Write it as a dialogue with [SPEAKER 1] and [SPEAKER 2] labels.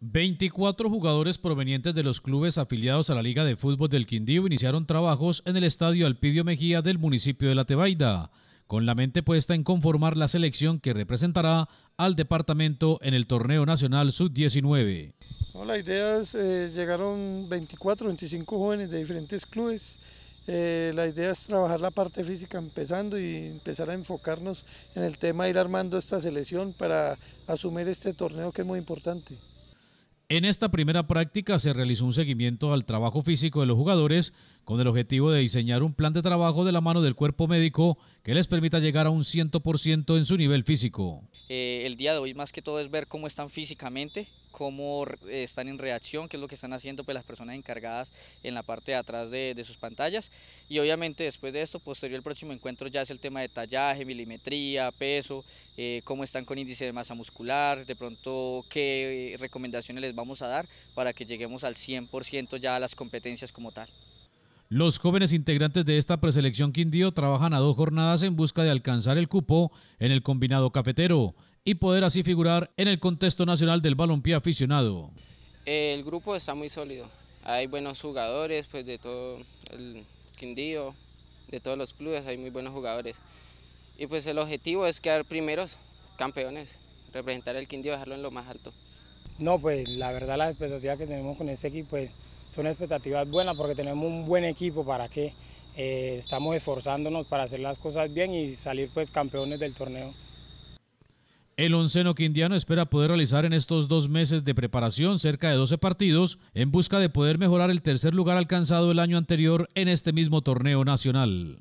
[SPEAKER 1] 24 jugadores provenientes de los clubes afiliados a la Liga de Fútbol del Quindío iniciaron trabajos en el Estadio Alpidio Mejía del municipio de La Tebaida, con la mente puesta en conformar la selección que representará al departamento en el Torneo Nacional Sub-19.
[SPEAKER 2] la idea es, eh, llegaron 24, 25 jóvenes de diferentes clubes, eh, la idea es trabajar la parte física empezando y empezar a enfocarnos en el tema de ir armando esta selección para asumir este torneo que es muy importante.
[SPEAKER 1] En esta primera práctica se realizó un seguimiento al trabajo físico de los jugadores con el objetivo de diseñar un plan de trabajo de la mano del cuerpo médico que les permita llegar a un 100% en su nivel físico.
[SPEAKER 3] Eh, el día de hoy más que todo es ver cómo están físicamente, cómo eh, están en reacción, qué es lo que están haciendo pues, las personas encargadas en la parte de atrás de, sus pantallas. Y obviamente después de esto, posterior al próximo encuentro ya es el tema de tallaje, milimetría, peso, eh, cómo están con índice de masa muscular, de pronto qué eh, recomendaciones les vamos a dar para que lleguemos al 100% ya a las competencias como tal.
[SPEAKER 1] Los jóvenes integrantes de esta preselección Quindío trabajan a dos jornadas en busca de alcanzar el cupo en el combinado cafetero y poder así figurar en el contexto nacional del balompié aficionado.
[SPEAKER 4] El grupo está muy sólido, hay buenos jugadores pues de todo el Quindío, de todos los clubes, hay muy buenos jugadores. Y pues el objetivo es quedar primeros, campeones, representar el Quindío, dejarlo en lo más alto.
[SPEAKER 5] No, pues la verdad las expectativas que tenemos con ese equipo pues, son expectativas buenas porque tenemos un buen equipo para que eh, estamos esforzándonos para hacer las cosas bien y salir pues campeones del torneo.
[SPEAKER 1] El onceno quindiano espera poder realizar en estos dos meses de preparación cerca de 12 partidos en busca de poder mejorar el tercer lugar alcanzado el año
[SPEAKER 3] anterior en este mismo torneo nacional.